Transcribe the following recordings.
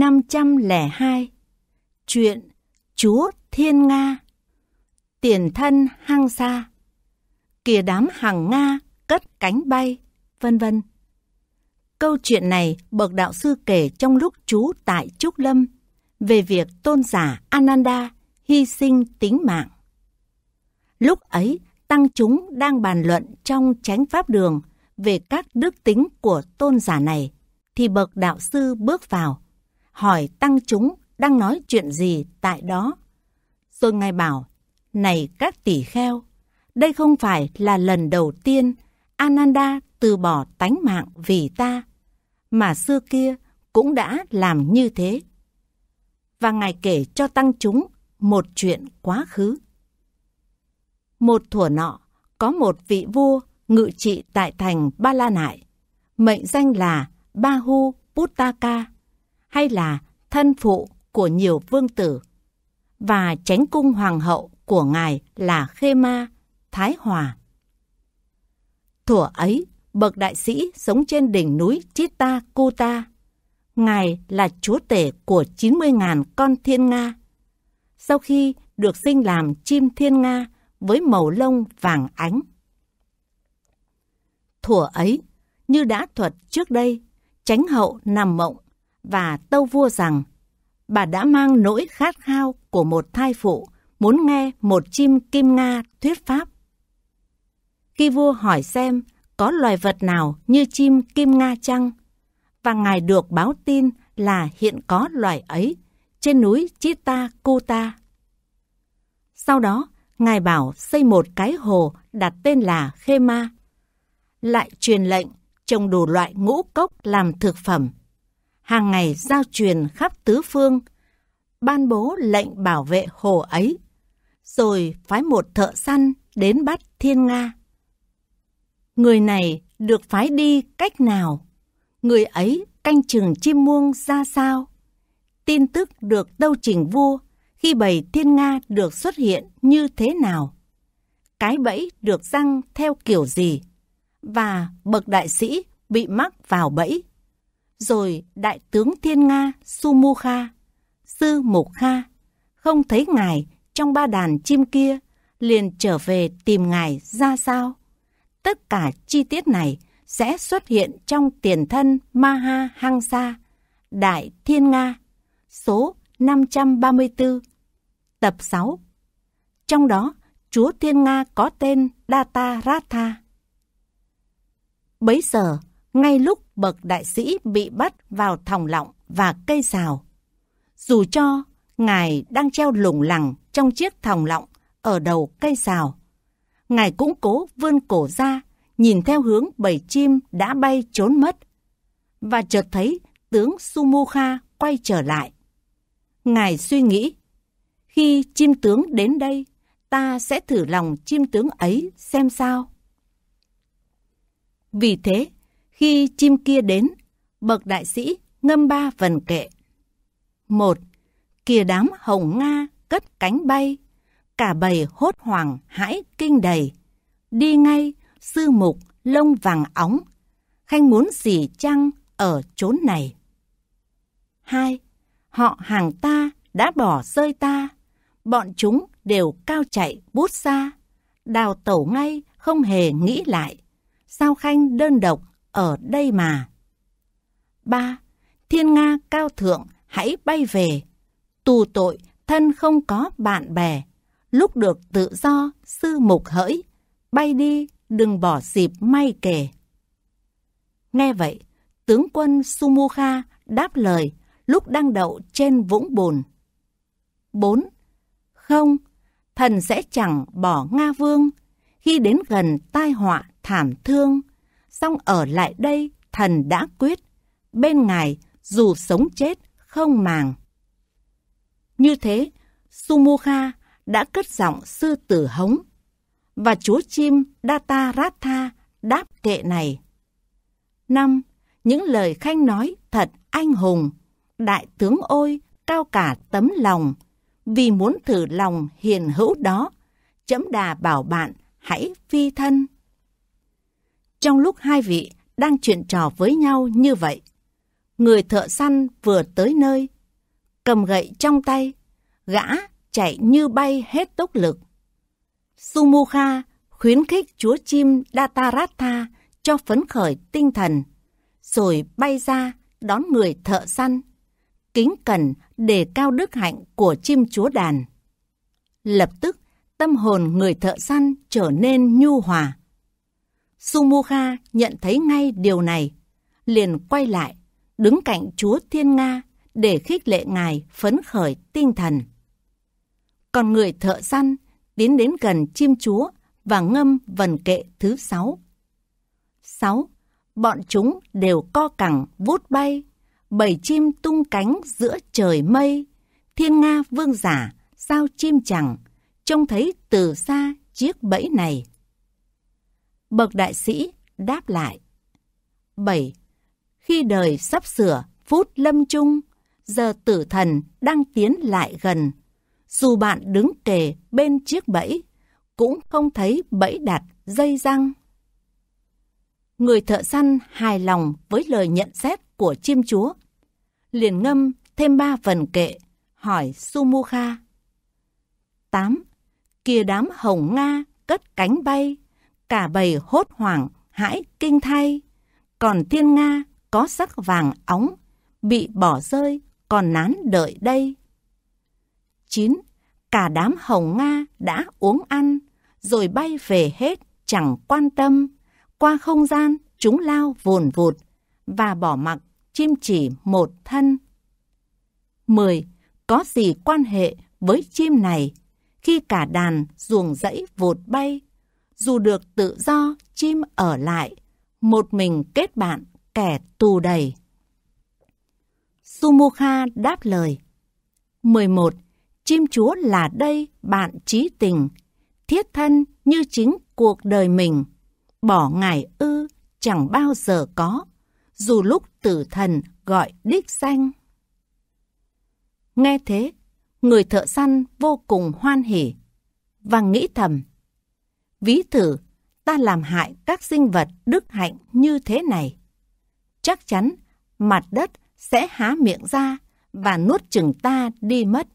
502 Chuyện Chúa Thiên Nga Tiền thân hang xa Kìa đám hàng Nga cất cánh bay, vân vân. Câu chuyện này bậc đạo sư kể trong lúc chú tại Trúc Lâm về việc tôn giả Ananda hy sinh tính mạng. Lúc ấy, tăng chúng đang bàn luận trong chánh pháp đường về các đức tính của tôn giả này, thì bậc đạo sư bước vào, hỏi tăng chúng đang nói chuyện gì tại đó. Rồi ngài bảo, này các tỷ kheo, đây không phải là lần đầu tiên Ananda từ bỏ tánh mạng vì ta, mà xưa kia cũng đã làm như thế. Và ngài kể cho tăng chúng một chuyện quá khứ. Một thuở nọ, có một vị vua ngự trị tại thành Ba La Nại, mệnh danh là Bahu Puttaka hay là thân phụ của nhiều vương tử và tránh cung hoàng hậu của ngài là Khê Ma, Thái Hòa. Thủa ấy, bậc đại sĩ sống trên đỉnh núi Chita Kuta. Ngài là chúa tể của 90.000 con thiên Nga. Sau khi được sinh làm chim thiên Nga với màu lông vàng ánh. Thủa ấy, như đã thuật trước đây, tránh hậu nằm mộng và tâu vua rằng bà đã mang nỗi khát khao của một thai phụ muốn nghe một chim kim Nga thuyết pháp. Khi vua hỏi xem có loài vật nào như chim kim Nga chăng, và ngài được báo tin là hiện có loài ấy trên núi Chita Kuta. Sau đó, ngài bảo xây một cái hồ đặt tên là Khema, lại truyền lệnh trồng đủ loại ngũ cốc làm thực phẩm hàng ngày giao truyền khắp tứ phương, ban bố lệnh bảo vệ hồ ấy, rồi phái một thợ săn đến bắt Thiên Nga. Người này được phái đi cách nào? Người ấy canh chừng chim muông ra sao? Tin tức được đâu trình vua khi bầy Thiên Nga được xuất hiện như thế nào? Cái bẫy được răng theo kiểu gì? Và bậc đại sĩ bị mắc vào bẫy rồi đại tướng Thiên Nga Sumu Kha, Sư Mục Kha, không thấy ngài trong ba đàn chim kia, liền trở về tìm ngài ra sao. Tất cả chi tiết này sẽ xuất hiện trong tiền thân Maha Hang Sa, Đại Thiên Nga, số 534, tập 6. Trong đó, Chúa Thiên Nga có tên Data Ratha. Bấy giờ, ngay lúc bậc đại sĩ bị bắt vào thòng lọng và cây xào. Dù cho ngài đang treo lủng lẳng trong chiếc thòng lọng ở đầu cây xào, ngài cũng cố vươn cổ ra, nhìn theo hướng bầy chim đã bay trốn mất và chợt thấy tướng Sumukha quay trở lại. Ngài suy nghĩ, khi chim tướng đến đây, ta sẽ thử lòng chim tướng ấy xem sao. Vì thế, khi chim kia đến, bậc đại sĩ ngâm ba vần kệ. một Kìa đám hồng Nga cất cánh bay, cả bầy hốt hoàng hãi kinh đầy. Đi ngay, sư mục, lông vàng óng, khanh muốn gì chăng ở chốn này. hai Họ hàng ta đã bỏ rơi ta, bọn chúng đều cao chạy bút xa, đào tẩu ngay không hề nghĩ lại. Sao khanh đơn độc ở đây mà. 3. Thiên Nga cao thượng hãy bay về. Tù tội thân không có bạn bè. Lúc được tự do sư mục hỡi. Bay đi đừng bỏ dịp may kể. Nghe vậy, tướng quân Sumukha đáp lời lúc đang đậu trên vũng bùn. 4. Không, thần sẽ chẳng bỏ Nga Vương khi đến gần tai họa thảm thương Xong ở lại đây, thần đã quyết, bên ngài dù sống chết không màng. Như thế, Sumukha đã cất giọng sư tử hống và chúa chim Data đáp kệ này. năm Những lời khanh nói thật anh hùng, đại tướng ôi cao cả tấm lòng, vì muốn thử lòng hiền hữu đó, chấm đà bảo bạn hãy phi thân. Trong lúc hai vị đang chuyện trò với nhau như vậy, người thợ săn vừa tới nơi, cầm gậy trong tay, gã chạy như bay hết tốc lực. Sumukha khuyến khích chúa chim Dataratha cho phấn khởi tinh thần, rồi bay ra đón người thợ săn, kính cẩn để cao đức hạnh của chim chúa đàn. Lập tức, tâm hồn người thợ săn trở nên nhu hòa. Sumukha nhận thấy ngay điều này, liền quay lại, đứng cạnh Chúa Thiên Nga để khích lệ ngài phấn khởi tinh thần. Còn người thợ săn tiến đến gần chim chúa và ngâm vần kệ thứ sáu. Sáu, bọn chúng đều co cẳng vút bay, bảy chim tung cánh giữa trời mây, thiên nga vương giả, sao chim chẳng, trông thấy từ xa chiếc bẫy này. Bậc đại sĩ đáp lại. 7. Khi đời sắp sửa, phút lâm chung, giờ tử thần đang tiến lại gần. Dù bạn đứng kề bên chiếc bẫy, cũng không thấy bẫy đặt dây răng. Người thợ săn hài lòng với lời nhận xét của chim chúa. Liền ngâm thêm ba phần kệ, hỏi Sumukha. 8. Kìa đám hồng Nga cất cánh bay, cả bầy hốt hoảng, hãi kinh thay. Còn thiên Nga có sắc vàng óng, bị bỏ rơi, còn nán đợi đây. 9. Cả đám hồng Nga đã uống ăn, rồi bay về hết chẳng quan tâm. Qua không gian, chúng lao vồn vụt và bỏ mặc chim chỉ một thân. 10. Có gì quan hệ với chim này? Khi cả đàn ruồng rẫy vụt bay, dù được tự do, chim ở lại, một mình kết bạn, kẻ tù đầy. Sumukha đáp lời. 11. Chim chúa là đây, bạn trí tình, thiết thân như chính cuộc đời mình. Bỏ ngài ư, chẳng bao giờ có, dù lúc tử thần gọi đích danh. Nghe thế, người thợ săn vô cùng hoan hỉ và nghĩ thầm Ví thử, ta làm hại các sinh vật đức hạnh như thế này. Chắc chắn mặt đất sẽ há miệng ra và nuốt chừng ta đi mất.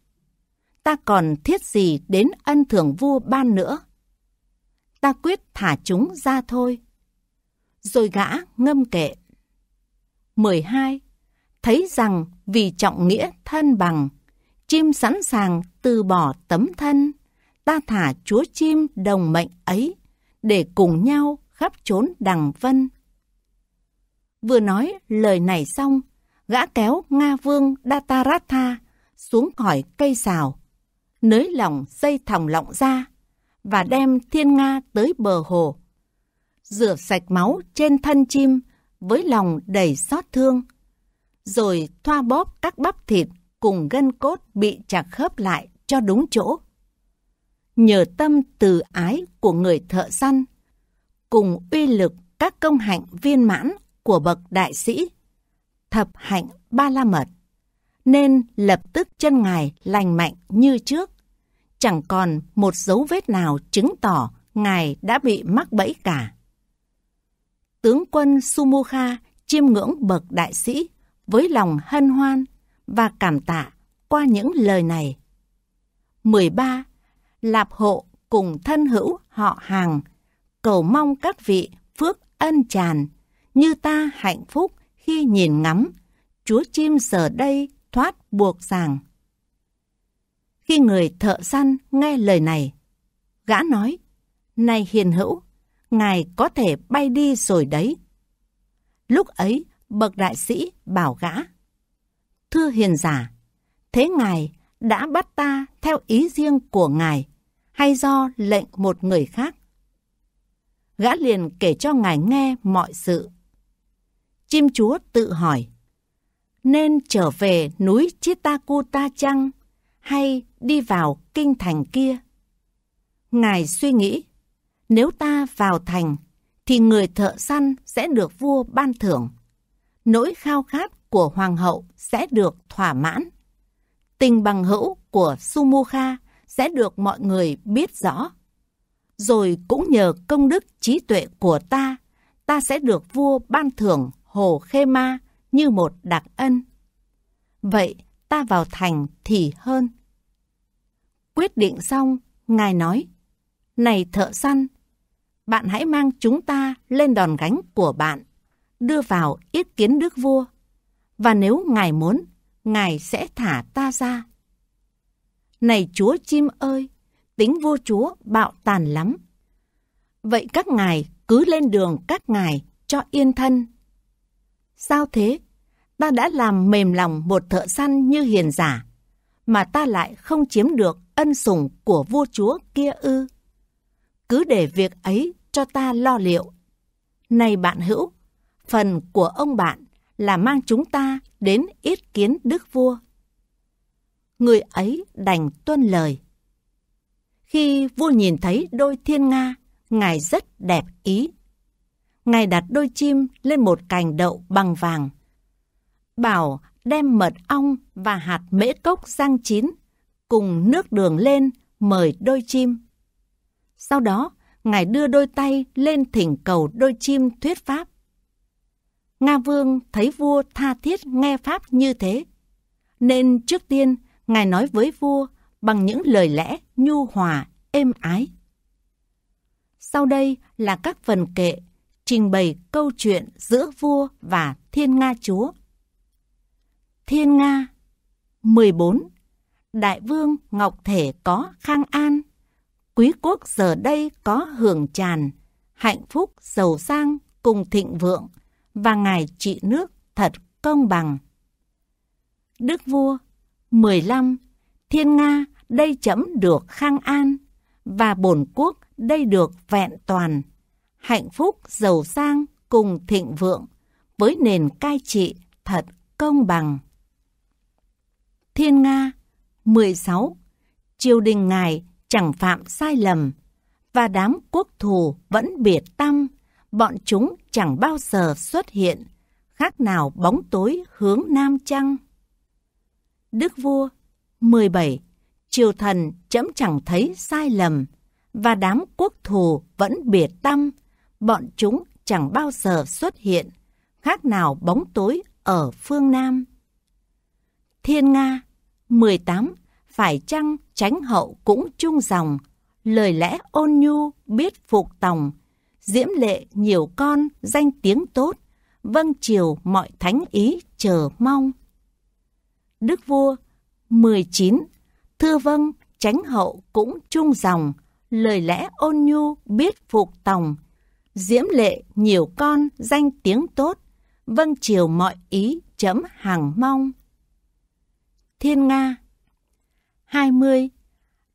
Ta còn thiết gì đến ân thưởng vua ban nữa? Ta quyết thả chúng ra thôi. Rồi gã ngâm kệ. 12. Thấy rằng vì trọng nghĩa thân bằng, chim sẵn sàng từ bỏ tấm thân ta thả chúa chim đồng mệnh ấy để cùng nhau khắp trốn đằng vân. Vừa nói lời này xong, gã kéo Nga Vương Dataratha xuống khỏi cây xào, nới lỏng dây thòng lọng ra và đem thiên Nga tới bờ hồ. Rửa sạch máu trên thân chim với lòng đầy xót thương, rồi thoa bóp các bắp thịt cùng gân cốt bị chặt khớp lại cho đúng chỗ nhờ tâm từ ái của người thợ săn, cùng uy lực các công hạnh viên mãn của bậc đại sĩ, thập hạnh ba la mật, nên lập tức chân ngài lành mạnh như trước. Chẳng còn một dấu vết nào chứng tỏ ngài đã bị mắc bẫy cả. Tướng quân Sumukha chiêm ngưỡng bậc đại sĩ với lòng hân hoan và cảm tạ qua những lời này. 13 lạp hộ cùng thân hữu họ hàng. Cầu mong các vị phước ân tràn, như ta hạnh phúc khi nhìn ngắm, chúa chim giờ đây thoát buộc ràng. Khi người thợ săn nghe lời này, gã nói, Này hiền hữu, ngài có thể bay đi rồi đấy. Lúc ấy, bậc đại sĩ bảo gã, Thưa hiền giả, thế ngài đã bắt ta theo ý riêng của ngài hay do lệnh một người khác. Gã liền kể cho ngài nghe mọi sự. Chim chúa tự hỏi, nên trở về núi Chitakuta chăng hay đi vào kinh thành kia? Ngài suy nghĩ, nếu ta vào thành thì người thợ săn sẽ được vua ban thưởng. Nỗi khao khát của hoàng hậu sẽ được thỏa mãn. Tình bằng hữu của Sumukha sẽ được mọi người biết rõ. Rồi cũng nhờ công đức trí tuệ của ta, ta sẽ được vua ban thưởng Hồ Khê Ma như một đặc ân. Vậy ta vào thành thì hơn. Quyết định xong, Ngài nói, Này thợ săn, bạn hãy mang chúng ta lên đòn gánh của bạn, đưa vào yết kiến đức vua. Và nếu Ngài muốn, Ngài sẽ thả ta ra. Này chúa chim ơi, tính vua chúa bạo tàn lắm. Vậy các ngài cứ lên đường các ngài cho yên thân. Sao thế? Ta đã làm mềm lòng một thợ săn như hiền giả, mà ta lại không chiếm được ân sủng của vua chúa kia ư. Cứ để việc ấy cho ta lo liệu. Này bạn hữu, phần của ông bạn là mang chúng ta đến ít kiến đức vua người ấy đành tuân lời. Khi vua nhìn thấy đôi thiên nga, ngài rất đẹp ý. Ngài đặt đôi chim lên một cành đậu bằng vàng. Bảo đem mật ong và hạt mễ cốc rang chín, cùng nước đường lên mời đôi chim. Sau đó, ngài đưa đôi tay lên thỉnh cầu đôi chim thuyết pháp. Nga Vương thấy vua tha thiết nghe pháp như thế, nên trước tiên Ngài nói với vua bằng những lời lẽ nhu hòa, êm ái. Sau đây là các phần kệ trình bày câu chuyện giữa vua và Thiên Nga Chúa. Thiên Nga 14. Đại vương Ngọc Thể có khang an, quý quốc giờ đây có hưởng tràn, hạnh phúc giàu sang cùng thịnh vượng và ngài trị nước thật công bằng. Đức vua 15. Thiên Nga đây chấm được khang an và bổn quốc đây được vẹn toàn. Hạnh phúc giàu sang cùng thịnh vượng với nền cai trị thật công bằng. Thiên Nga 16. Triều đình ngài chẳng phạm sai lầm và đám quốc thù vẫn biệt tâm, bọn chúng chẳng bao giờ xuất hiện, khác nào bóng tối hướng nam chăng Đức vua 17. Triều thần chấm chẳng thấy sai lầm và đám quốc thù vẫn biệt tâm, bọn chúng chẳng bao giờ xuất hiện, khác nào bóng tối ở phương Nam. Thiên Nga 18. Phải chăng tránh hậu cũng chung dòng, lời lẽ ôn nhu biết phục tòng, diễm lệ nhiều con danh tiếng tốt, vâng chiều mọi thánh ý chờ mong đức vua. 19. Thưa vâng, chánh hậu cũng trung dòng, lời lẽ ôn nhu biết phục tòng. Diễm lệ nhiều con danh tiếng tốt, vâng chiều mọi ý chấm hàng mong. Thiên Nga 20.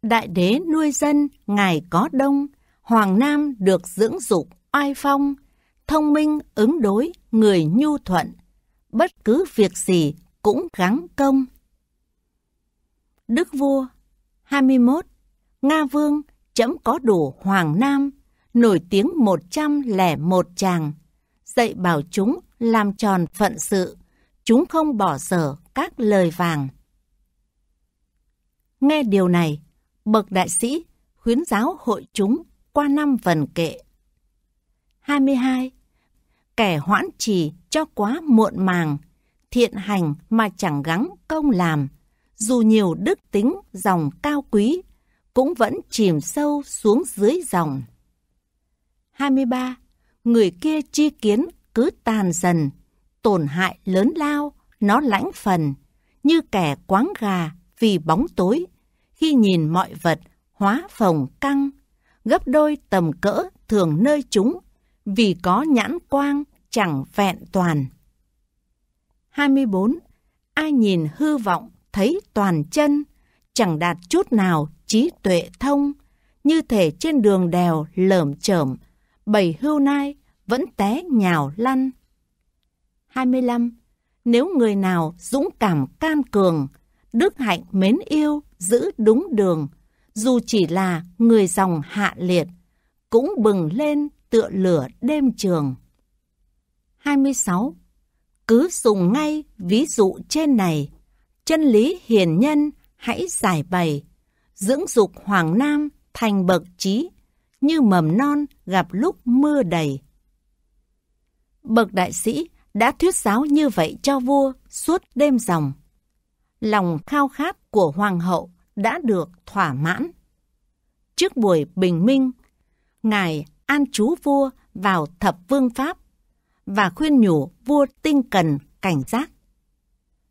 Đại đế nuôi dân, ngài có đông, Hoàng Nam được dưỡng dục oai phong, thông minh ứng đối người nhu thuận. Bất cứ việc gì cũng gắng công. Đức vua 21 Nga vương chấm có đủ Hoàng Nam nổi tiếng 101 chàng dạy bảo chúng làm tròn phận sự chúng không bỏ sở các lời vàng. Nghe điều này, bậc đại sĩ khuyến giáo hội chúng qua năm phần kệ. 22. Kẻ hoãn trì cho quá muộn màng, thiện hành mà chẳng gắng công làm, dù nhiều đức tính dòng cao quý, cũng vẫn chìm sâu xuống dưới dòng. 23. Người kia chi kiến cứ tàn dần, tổn hại lớn lao, nó lãnh phần, như kẻ quán gà vì bóng tối, khi nhìn mọi vật hóa phồng căng, gấp đôi tầm cỡ thường nơi chúng, vì có nhãn quang chẳng vẹn toàn. 24. Ai nhìn hư vọng thấy toàn chân, chẳng đạt chút nào trí tuệ thông, như thể trên đường đèo lởm chởm, bầy hưu nai vẫn té nhào lăn. 25. Nếu người nào dũng cảm can cường, đức hạnh mến yêu, giữ đúng đường, dù chỉ là người dòng hạ liệt, cũng bừng lên tựa lửa đêm trường. 26 cứ dùng ngay ví dụ trên này. Chân lý hiền nhân hãy giải bày, dưỡng dục Hoàng Nam thành bậc trí, như mầm non gặp lúc mưa đầy. Bậc đại sĩ đã thuyết giáo như vậy cho vua suốt đêm ròng. Lòng khao khát của hoàng hậu đã được thỏa mãn. Trước buổi bình minh, ngài an chú vua vào thập vương pháp và khuyên nhủ vua tinh cần cảnh giác.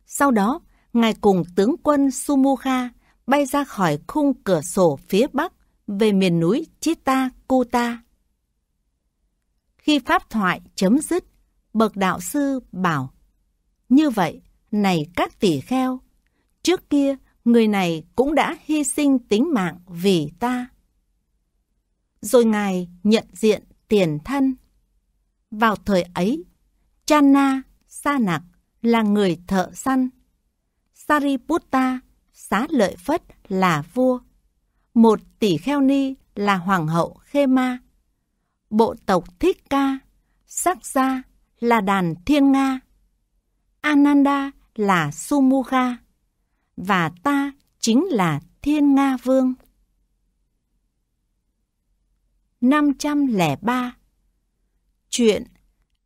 Sau đó, ngài cùng tướng quân Sumukha bay ra khỏi khung cửa sổ phía bắc về miền núi Chita Kuta. Khi pháp thoại chấm dứt, bậc đạo sư bảo, như vậy, này các tỷ kheo, trước kia người này cũng đã hy sinh tính mạng vì ta. Rồi Ngài nhận diện tiền thân vào thời ấy, Channa Sa Nạc là người thợ săn. Sariputta xá lợi phất là vua. Một tỷ kheo ni là hoàng hậu Khê Ma. Bộ tộc Thích Ca, Sắc Gia là đàn thiên Nga. Ananda là Sumuga Và ta chính là Thiên Nga Vương. 503 Chuyện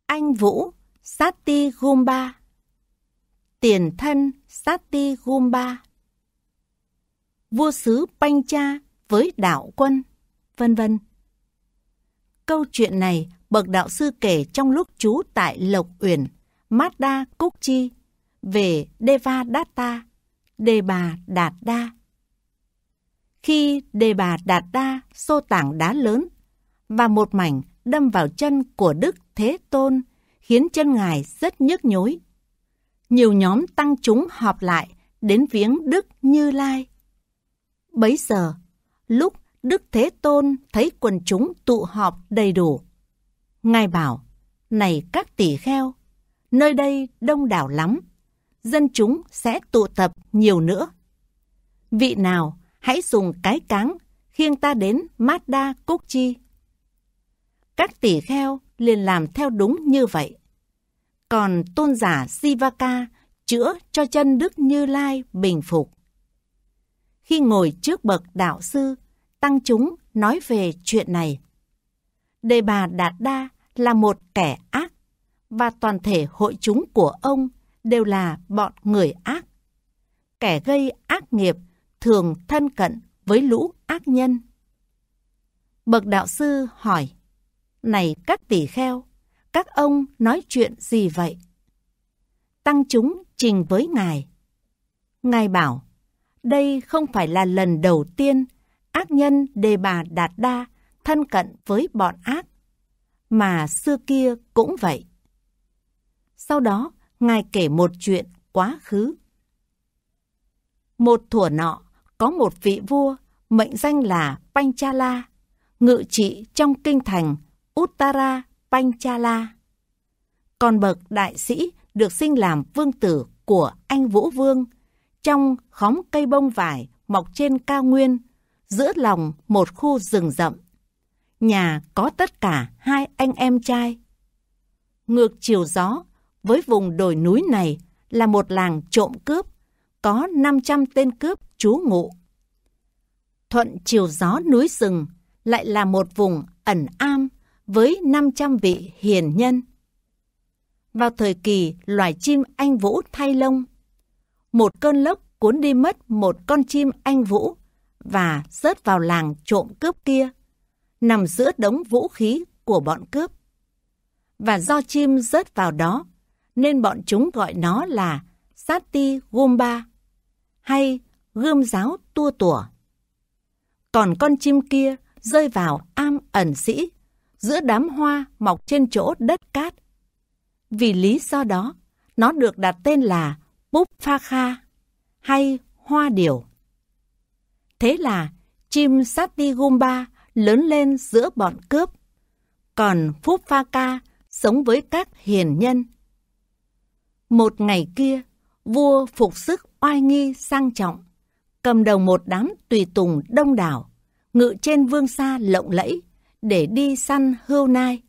Anh Vũ Sati Gumba Tiền thân Sati Gumba Vua sứ Pancha với đạo quân, vân vân. Câu chuyện này bậc đạo sư kể trong lúc trú tại Lộc Uyển, Mada Cúc Chi về Devadatta, Đề Bà Đạt Đa. Khi Đề Bà Đạt Đa xô tảng đá lớn và một mảnh đâm vào chân của Đức Thế Tôn, khiến chân ngài rất nhức nhối. Nhiều nhóm tăng chúng họp lại đến viếng Đức Như Lai. Bấy giờ, lúc Đức Thế Tôn thấy quần chúng tụ họp đầy đủ, ngài bảo: "Này các tỷ kheo, nơi đây đông đảo lắm, dân chúng sẽ tụ tập nhiều nữa. Vị nào hãy dùng cái cáng khiêng ta đến Mát Đa Cúc Chi." Các tỷ kheo liền làm theo đúng như vậy. Còn tôn giả Sivaka chữa cho chân Đức Như Lai bình phục. Khi ngồi trước bậc đạo sư, tăng chúng nói về chuyện này. Đề bà Đạt Đa là một kẻ ác và toàn thể hội chúng của ông đều là bọn người ác. Kẻ gây ác nghiệp thường thân cận với lũ ác nhân. Bậc đạo sư hỏi, này các tỷ kheo, các ông nói chuyện gì vậy? Tăng chúng trình với Ngài. Ngài bảo, đây không phải là lần đầu tiên ác nhân đề bà Đạt Đa thân cận với bọn ác, mà xưa kia cũng vậy. Sau đó, Ngài kể một chuyện quá khứ. Một thủa nọ, có một vị vua mệnh danh là Panchala, ngự trị trong kinh thành Uttara Panchala. Còn bậc đại sĩ được sinh làm vương tử của anh Vũ Vương trong khóm cây bông vải mọc trên cao nguyên giữa lòng một khu rừng rậm. Nhà có tất cả hai anh em trai. Ngược chiều gió, với vùng đồi núi này là một làng trộm cướp, có 500 tên cướp trú ngụ. Thuận chiều gió núi rừng lại là một vùng ẩn am với 500 vị hiền nhân. Vào thời kỳ loài chim anh vũ thay lông, một cơn lốc cuốn đi mất một con chim anh vũ và rớt vào làng trộm cướp kia, nằm giữa đống vũ khí của bọn cướp. Và do chim rớt vào đó, nên bọn chúng gọi nó là Sati Gumba hay gươm giáo tua tủa. Còn con chim kia rơi vào am ẩn sĩ giữa đám hoa mọc trên chỗ đất cát. Vì lý do đó, nó được đặt tên là Búp Pha Kha hay Hoa Điểu. Thế là chim Sati Gumba lớn lên giữa bọn cướp, còn Phúc Pha Ca sống với các hiền nhân. Một ngày kia, vua phục sức oai nghi sang trọng, cầm đầu một đám tùy tùng đông đảo, ngự trên vương xa lộng lẫy, để đi săn hươu nai.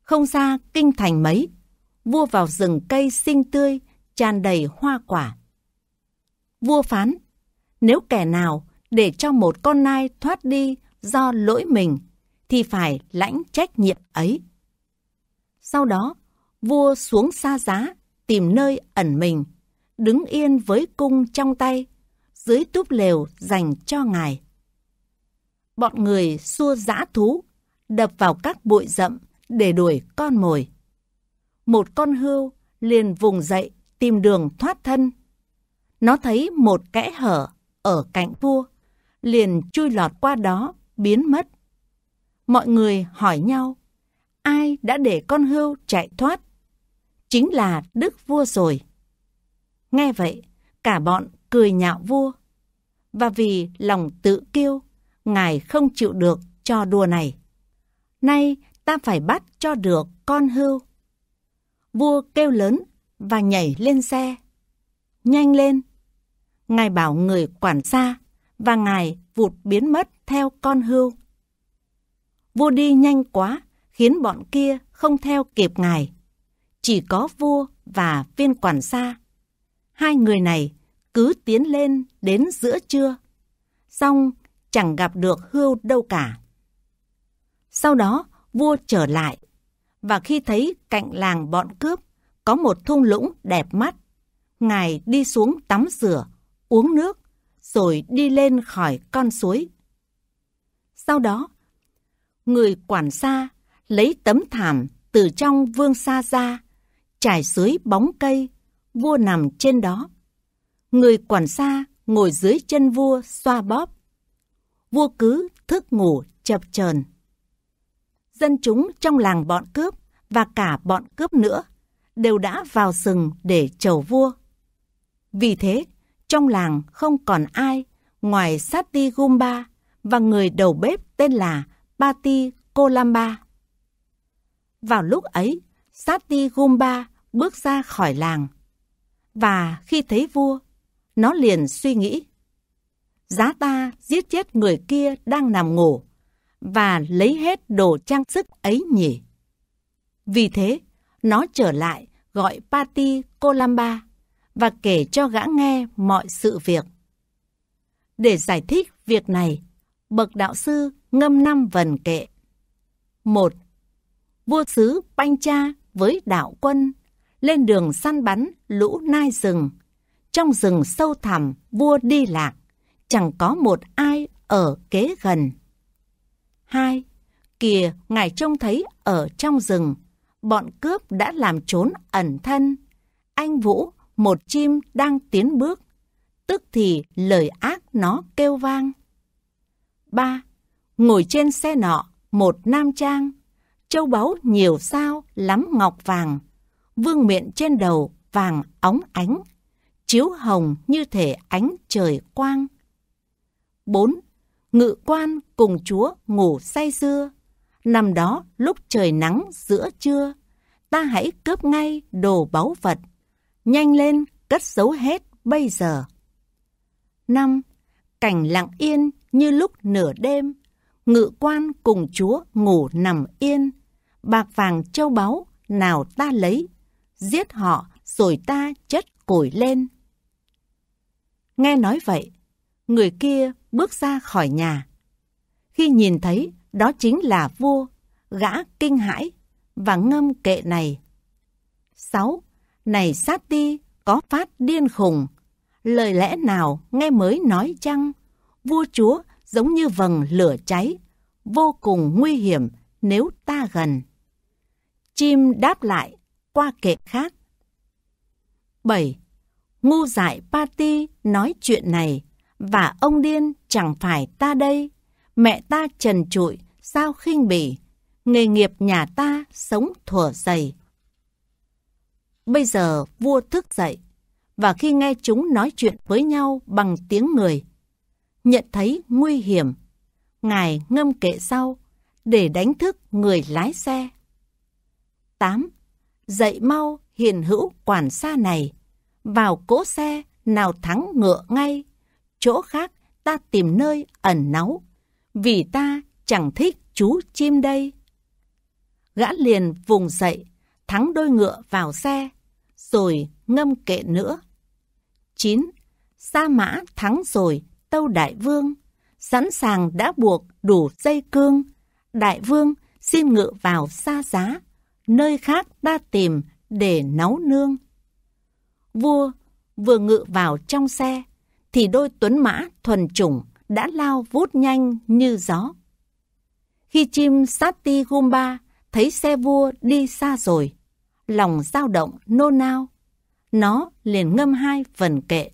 Không xa kinh thành mấy, vua vào rừng cây xinh tươi, tràn đầy hoa quả. Vua phán, nếu kẻ nào để cho một con nai thoát đi do lỗi mình, thì phải lãnh trách nhiệm ấy. Sau đó, vua xuống xa giá, tìm nơi ẩn mình, đứng yên với cung trong tay, dưới túp lều dành cho ngài bọn người xua dã thú, đập vào các bụi rậm để đuổi con mồi. Một con hươu liền vùng dậy tìm đường thoát thân. Nó thấy một kẽ hở ở cạnh vua, liền chui lọt qua đó, biến mất. Mọi người hỏi nhau, ai đã để con hươu chạy thoát? Chính là đức vua rồi. Nghe vậy, cả bọn cười nhạo vua. Và vì lòng tự kiêu, ngài không chịu được cho đùa này. Nay ta phải bắt cho được con hươu. Vua kêu lớn và nhảy lên xe. Nhanh lên! Ngài bảo người quản xa và ngài vụt biến mất theo con hươu. Vua đi nhanh quá khiến bọn kia không theo kịp ngài. Chỉ có vua và viên quản xa. Hai người này cứ tiến lên đến giữa trưa. Xong chẳng gặp được hươu đâu cả. Sau đó, vua trở lại, và khi thấy cạnh làng bọn cướp có một thung lũng đẹp mắt, ngài đi xuống tắm rửa, uống nước, rồi đi lên khỏi con suối. Sau đó, người quản xa lấy tấm thảm từ trong vương xa ra, trải dưới bóng cây, vua nằm trên đó. Người quản xa ngồi dưới chân vua xoa bóp vua cứ thức ngủ chập chờn. Dân chúng trong làng bọn cướp và cả bọn cướp nữa đều đã vào sừng để chầu vua. Vì thế, trong làng không còn ai ngoài Sati Gumba và người đầu bếp tên là Pati Kolamba. Vào lúc ấy, Sati Gumba bước ra khỏi làng. Và khi thấy vua, nó liền suy nghĩ giá ta giết chết người kia đang nằm ngủ và lấy hết đồ trang sức ấy nhỉ. Vì thế, nó trở lại gọi Pati Colamba và kể cho gã nghe mọi sự việc. Để giải thích việc này, bậc đạo sư ngâm năm vần kệ. một Vua sứ Pancha với đạo quân lên đường săn bắn lũ nai rừng. Trong rừng sâu thẳm, vua đi lạc chẳng có một ai ở kế gần. Hai, kìa ngài trông thấy ở trong rừng, bọn cướp đã làm trốn ẩn thân. Anh Vũ, một chim đang tiến bước, tức thì lời ác nó kêu vang. Ba, ngồi trên xe nọ, một nam trang, châu báu nhiều sao lắm ngọc vàng, vương miện trên đầu vàng óng ánh, chiếu hồng như thể ánh trời quang. 4. Ngự quan cùng chúa ngủ say dưa. Năm đó lúc trời nắng giữa trưa, ta hãy cướp ngay đồ báu vật. Nhanh lên, cất giấu hết bây giờ. 5. Cảnh lặng yên như lúc nửa đêm, ngự quan cùng chúa ngủ nằm yên. Bạc vàng châu báu nào ta lấy, giết họ rồi ta chất củi lên. Nghe nói vậy, người kia bước ra khỏi nhà. Khi nhìn thấy đó chính là vua, gã kinh hãi và ngâm kệ này. 6. Này sát ti có phát điên khùng, lời lẽ nào nghe mới nói chăng? Vua chúa giống như vầng lửa cháy, vô cùng nguy hiểm nếu ta gần. Chim đáp lại qua kệ khác. 7. Ngu dại Pati nói chuyện này và ông điên chẳng phải ta đây. Mẹ ta trần trụi, sao khinh bỉ, nghề nghiệp nhà ta sống thủa dày. Bây giờ vua thức dậy, và khi nghe chúng nói chuyện với nhau bằng tiếng người, nhận thấy nguy hiểm, ngài ngâm kệ sau để đánh thức người lái xe. 8. Dậy mau hiền hữu quản xa này, vào cỗ xe nào thắng ngựa ngay chỗ khác ta tìm nơi ẩn náu, vì ta chẳng thích chú chim đây. Gã liền vùng dậy, thắng đôi ngựa vào xe, rồi ngâm kệ nữa. chín Sa mã thắng rồi, tâu đại vương, sẵn sàng đã buộc đủ dây cương. Đại vương xin ngựa vào xa giá, nơi khác ta tìm để nấu nương. Vua vừa ngự vào trong xe, thì đôi tuấn mã thuần chủng đã lao vút nhanh như gió. Khi chim Sati Gumba thấy xe vua đi xa rồi, lòng dao động nô nao, nó liền ngâm hai phần kệ.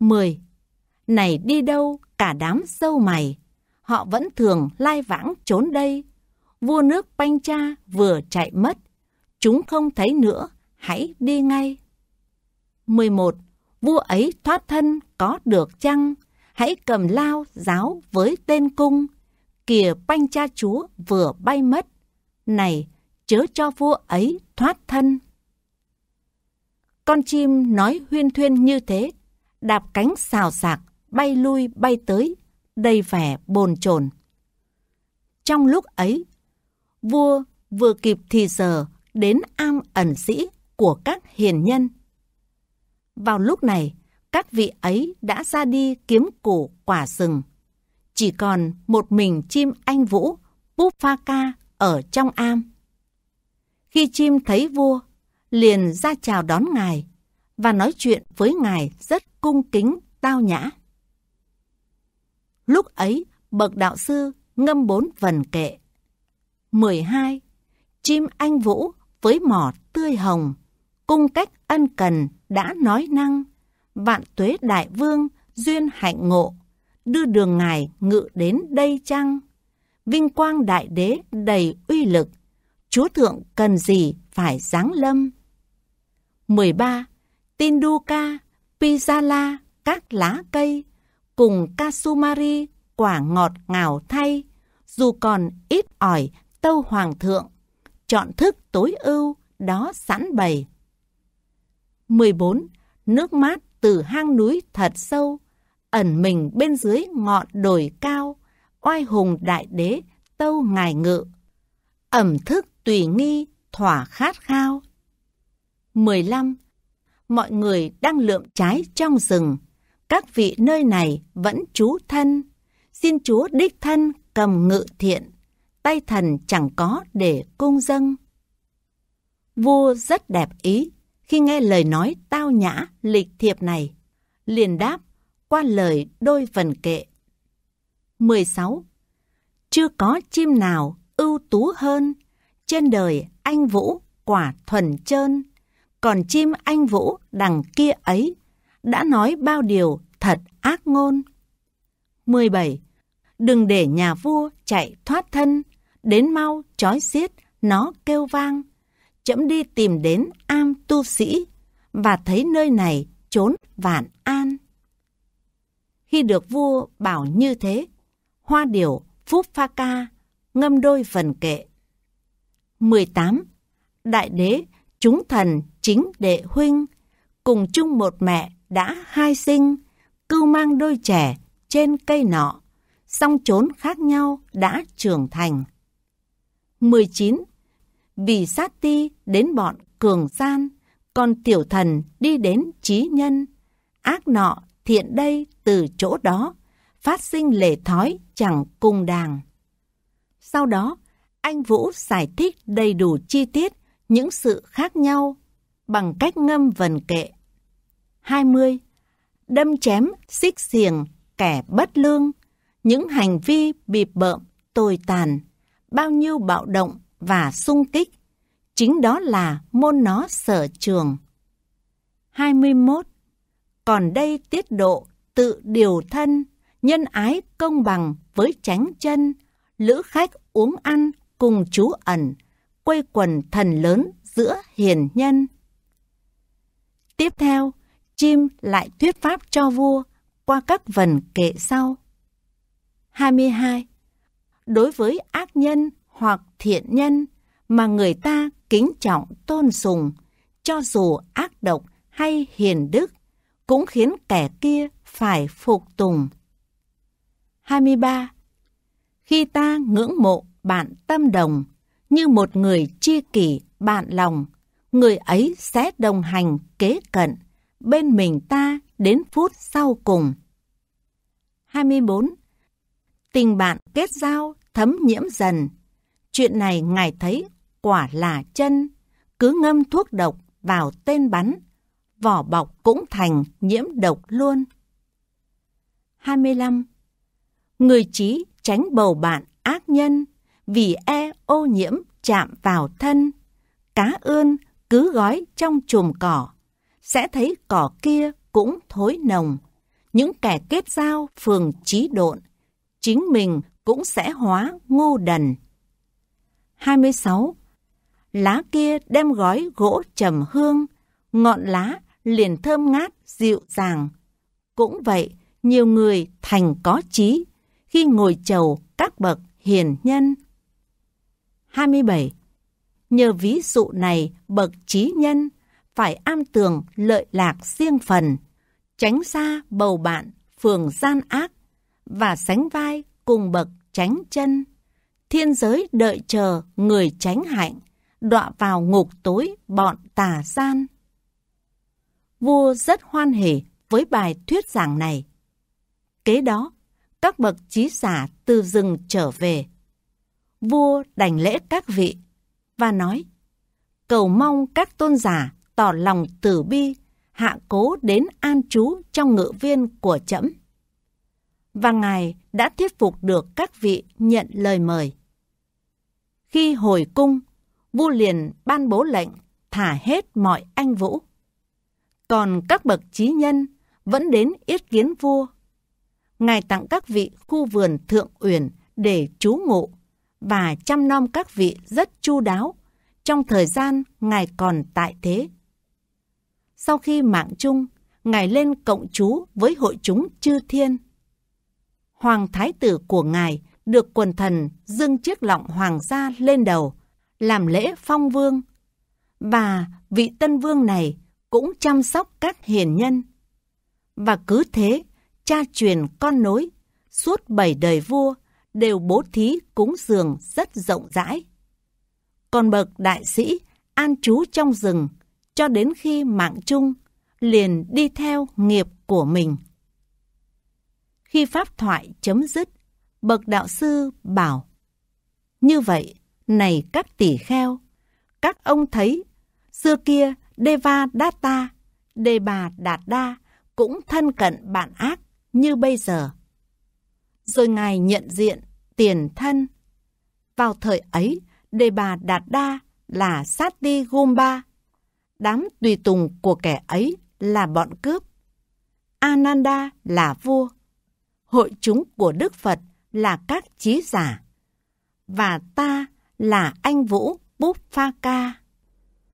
10. Này đi đâu cả đám sâu mày, họ vẫn thường lai vãng trốn đây. Vua nước Panh Cha vừa chạy mất, chúng không thấy nữa, hãy đi ngay. 11 vua ấy thoát thân có được chăng? Hãy cầm lao giáo với tên cung. Kìa banh cha chúa vừa bay mất. Này, chớ cho vua ấy thoát thân. Con chim nói huyên thuyên như thế, đạp cánh xào xạc, bay lui bay tới, đầy vẻ bồn chồn. Trong lúc ấy, vua vừa kịp thì giờ đến am ẩn sĩ của các hiền nhân vào lúc này, các vị ấy đã ra đi kiếm củ quả rừng. Chỉ còn một mình chim anh Vũ, Bufaka ở trong am. Khi chim thấy vua, liền ra chào đón ngài và nói chuyện với ngài rất cung kính, tao nhã. Lúc ấy, bậc đạo sư ngâm bốn vần kệ. 12. Chim anh Vũ với mỏ tươi hồng, cung cách ân cần đã nói năng, vạn tuế đại vương duyên hạnh ngộ, đưa đường ngài ngự đến đây chăng? Vinh quang đại đế đầy uy lực, chúa thượng cần gì phải giáng lâm? 13. Tinduka, Pizala, các lá cây, cùng Kasumari, quả ngọt ngào thay, dù còn ít ỏi tâu hoàng thượng, chọn thức tối ưu đó sẵn bày. 14. Nước mát từ hang núi thật sâu, ẩn mình bên dưới ngọn đồi cao, oai hùng đại đế, tâu ngài ngự. Ẩm thức tùy nghi, thỏa khát khao. 15. Mọi người đang lượm trái trong rừng, các vị nơi này vẫn chú thân. Xin Chúa đích thân cầm ngự thiện, tay thần chẳng có để cung dâng. Vua rất đẹp ý khi nghe lời nói tao nhã, lịch thiệp này. Liền đáp, qua lời đôi phần kệ. 16. Chưa có chim nào ưu tú hơn, trên đời anh Vũ quả thuần trơn, còn chim anh Vũ đằng kia ấy đã nói bao điều thật ác ngôn. 17. Đừng để nhà vua chạy thoát thân, đến mau trói xiết nó kêu vang chậm đi tìm đến am tu sĩ và thấy nơi này trốn vạn an. Khi được vua bảo như thế, hoa điểu phúc pha ca ngâm đôi phần kệ. 18. Đại đế chúng thần chính đệ huynh cùng chung một mẹ đã hai sinh, cưu mang đôi trẻ trên cây nọ, song trốn khác nhau đã trưởng thành. 19. Vì sát ti đến bọn cường gian, còn tiểu thần đi đến trí nhân. Ác nọ thiện đây từ chỗ đó, phát sinh lệ thói chẳng cùng đàng. Sau đó, anh Vũ giải thích đầy đủ chi tiết những sự khác nhau bằng cách ngâm vần kệ. 20. Đâm chém, xích xiềng, kẻ bất lương, những hành vi bịp bợm, tồi tàn, bao nhiêu bạo động, và sung kích. Chính đó là môn nó sở trường. 21. Còn đây tiết độ, tự điều thân, nhân ái công bằng với tránh chân, lữ khách uống ăn cùng chú ẩn, quây quần thần lớn giữa hiền nhân. Tiếp theo, chim lại thuyết pháp cho vua qua các vần kệ sau. 22. Đối với ác nhân, hoặc thiện nhân mà người ta kính trọng tôn sùng, cho dù ác độc hay hiền đức, cũng khiến kẻ kia phải phục tùng. 23. Khi ta ngưỡng mộ bạn tâm đồng như một người chia kỷ bạn lòng, người ấy sẽ đồng hành kế cận bên mình ta đến phút sau cùng. 24. Tình bạn kết giao thấm nhiễm dần Chuyện này ngài thấy quả là chân, cứ ngâm thuốc độc vào tên bắn, vỏ bọc cũng thành nhiễm độc luôn. 25. Người trí tránh bầu bạn ác nhân, vì e ô nhiễm chạm vào thân. Cá ươn cứ gói trong chùm cỏ, sẽ thấy cỏ kia cũng thối nồng. Những kẻ kết giao phường trí độn, chính mình cũng sẽ hóa ngu đần. 26. Lá kia đem gói gỗ trầm hương, ngọn lá liền thơm ngát, dịu dàng. Cũng vậy, nhiều người thành có trí khi ngồi chầu các bậc hiền nhân. 27. Nhờ ví dụ này, bậc trí nhân phải am tường lợi lạc riêng phần, tránh xa bầu bạn phường gian ác và sánh vai cùng bậc tránh chân thiên giới đợi chờ người tránh hạnh, đọa vào ngục tối bọn tà gian. Vua rất hoan hỉ với bài thuyết giảng này. Kế đó, các bậc trí giả từ rừng trở về. Vua đành lễ các vị và nói, cầu mong các tôn giả tỏ lòng tử bi, hạ cố đến an trú trong ngự viên của trẫm và Ngài đã thuyết phục được các vị nhận lời mời. Khi hồi cung, vua liền ban bố lệnh thả hết mọi anh vũ. Còn các bậc trí nhân vẫn đến yết kiến vua. Ngài tặng các vị khu vườn thượng uyển để trú ngụ và chăm nom các vị rất chu đáo trong thời gian Ngài còn tại thế. Sau khi mạng chung, Ngài lên cộng chú với hội chúng chư thiên hoàng thái tử của ngài được quần thần dâng chiếc lọng hoàng gia lên đầu, làm lễ phong vương. Và vị tân vương này cũng chăm sóc các hiền nhân. Và cứ thế, cha truyền con nối, suốt bảy đời vua đều bố thí cúng dường rất rộng rãi. Còn bậc đại sĩ an trú trong rừng cho đến khi mạng chung liền đi theo nghiệp của mình. Khi pháp thoại chấm dứt, bậc đạo sư bảo Như vậy, này các tỷ kheo, các ông thấy, xưa kia Deva data đề bà Đạt Đa cũng thân cận bạn ác như bây giờ. Rồi Ngài nhận diện tiền thân. Vào thời ấy, đề bà Đạt Đa là Sati Gumba. Đám tùy tùng của kẻ ấy là bọn cướp. Ananda là vua hội chúng của Đức Phật là các trí giả, và ta là anh Vũ Búp Pha Ca.